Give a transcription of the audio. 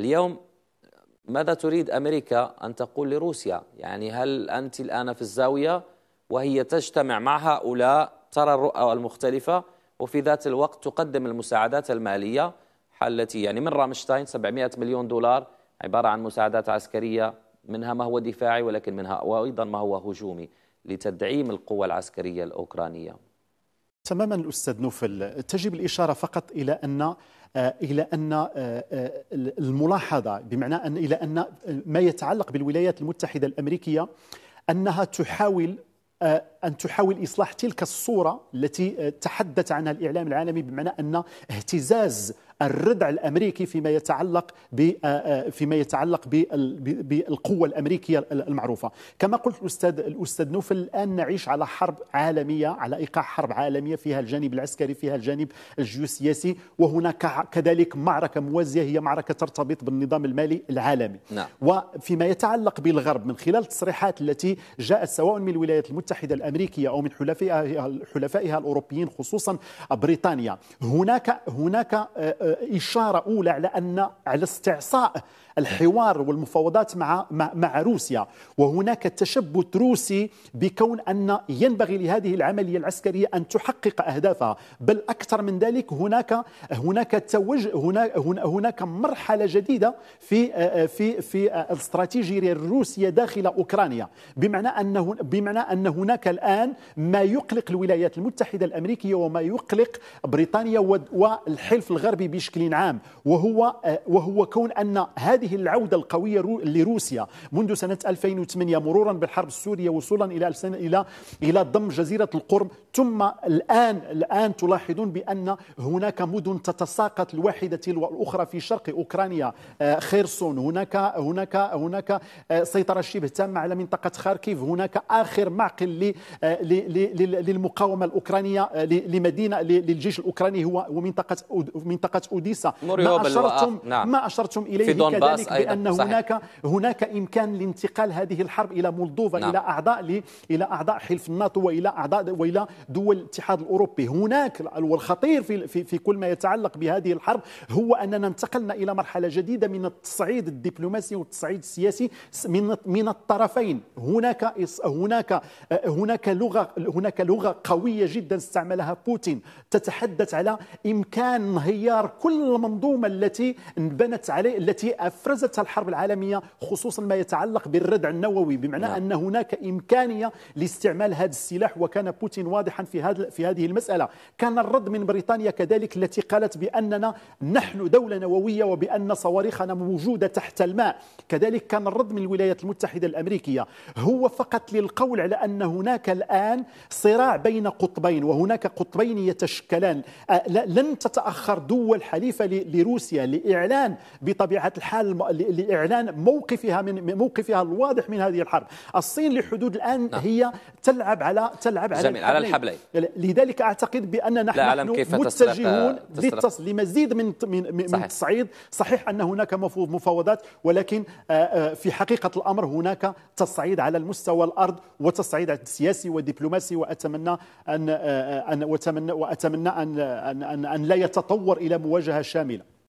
اليوم ماذا تريد أمريكا أن تقول لروسيا يعني هل أنت الآن في الزاوية وهي تجتمع مع هؤلاء ترى الرؤى المختلفة وفي ذات الوقت تقدم المساعدات المالية التي يعني من رامشتاين 700 مليون دولار عبارة عن مساعدات عسكرية منها ما هو دفاعي ولكن منها وأيضا ما هو هجومي لتدعيم القوى العسكرية الأوكرانية تماما الاستاذ نوفل تجب الاشاره فقط الى ان آه، الى ان آه، آه، الملاحظه بمعنى ان الى ان ما يتعلق بالولايات المتحده الامريكيه انها تحاول أن تحاول إصلاح تلك الصورة التي آه، تحدث عنها الإعلام العالمي بمعنى أن اهتزاز الردع الامريكي فيما يتعلق آه، آه، فيما يتعلق بالقوه الامريكيه المعروفه كما قلت الاستاذ الاستاذ نوفل الان نعيش على حرب عالميه على ايقاع حرب عالميه فيها الجانب العسكري فيها الجانب الجيوسياسي وهناك كذلك معركه موازيه هي معركه ترتبط بالنظام المالي العالمي نعم. وفيما يتعلق بالغرب من خلال التصريحات التي جاءت سواء من الولايات المتحده الامريكيه الامريكيه او من حلفائها حلفائها الاوروبيين خصوصا بريطانيا هناك هناك آه، اشاره اولى على ان على استعصاء الحوار والمفاوضات مع مع روسيا وهناك تشبث روسي بكون ان ينبغي لهذه العمليه العسكريه ان تحقق اهدافها بل اكثر من ذلك هناك هناك توجه هناك هناك مرحله جديده في آه، في في الاستراتيجيه آه، الروسيه داخل اوكرانيا بمعنى انه بمعنى ان هناك الآن ما يقلق الولايات المتحدة الأمريكية وما يقلق بريطانيا والحلف الغربي بشكل عام وهو آه، وهو كون أن هذه العودة القوية لروسيا منذ سنة 2008 مرورا بالحرب السورية وصولا إلى إلى إلى ضم جزيرة القرم ثم الآن الآن تلاحظون بأن هناك مدن تتساقط الواحدة تلو الأخرى في شرق أوكرانيا آه، خيرسون هناك هناك هناك آه، سيطرة شبه تامة على منطقة خاركيف هناك آخر معقل آه، للمقاومه الاوكرانيه آه، لمدينه للجيش الاوكراني هو منطقه منطقه اوديسا ما اشرتم نعم. ما اشرتم اليه كذلك بان هناك هناك امكان لانتقال هذه الحرب الى مولدوفا نعم. الى اعضاء الى اعضاء حلف الناتو والى اعضاء والى دول الاتحاد الاوروبي هناك والخطير في في, في كل ما يتعلق بهذه الحرب هو اننا انتقلنا الى مرحله جديده من التصعيد الدبلوماسي والتصعيد السياسي من من الطرفين هناك هناك آه، هناك هناك لغة هناك لغة قوية جدا استعملها بوتين تتحدث على إمكان انهيار كل المنظومة التي انبنت عليه التي أفرزتها الحرب العالمية خصوصا ما يتعلق بالردع النووي بمعنى لا. نعم. أن هناك إمكانية لاستعمال هذا السلاح وكان بوتين واضحا في هذا في هذه المسألة كان الرد من بريطانيا كذلك التي قالت بأننا نحن دولة نووية وبأن صواريخنا موجودة تحت الماء كذلك كان الرد من الولايات المتحدة الأمريكية هو فقط للقول على أن هناك الآن صراع بين قطبين وهناك قطبين يتشكلان لن تتأخر دول حليفة لروسيا لإعلان بطبيعة الحال لإعلان موقفها من موقفها الواضح من هذه الحرب الصين لحدود الآن نعم. هي تلعب على تلعب على جميل على الحبلين لذلك أعتقد بأن نحن, نحن كيف متجهون آه، لمزيد من من, من صحيح. التصعيد صحيح أن هناك مفاوضات ولكن آه، آه، في حقيقة الأمر هناك تصعيد على المستوى الأرض وتصعيد سياسي سياسي ودبلوماسي واتمنى ان آه، آه، ان واتمنى آه، ان ان, أن لا يتطور الى مواجهه شامله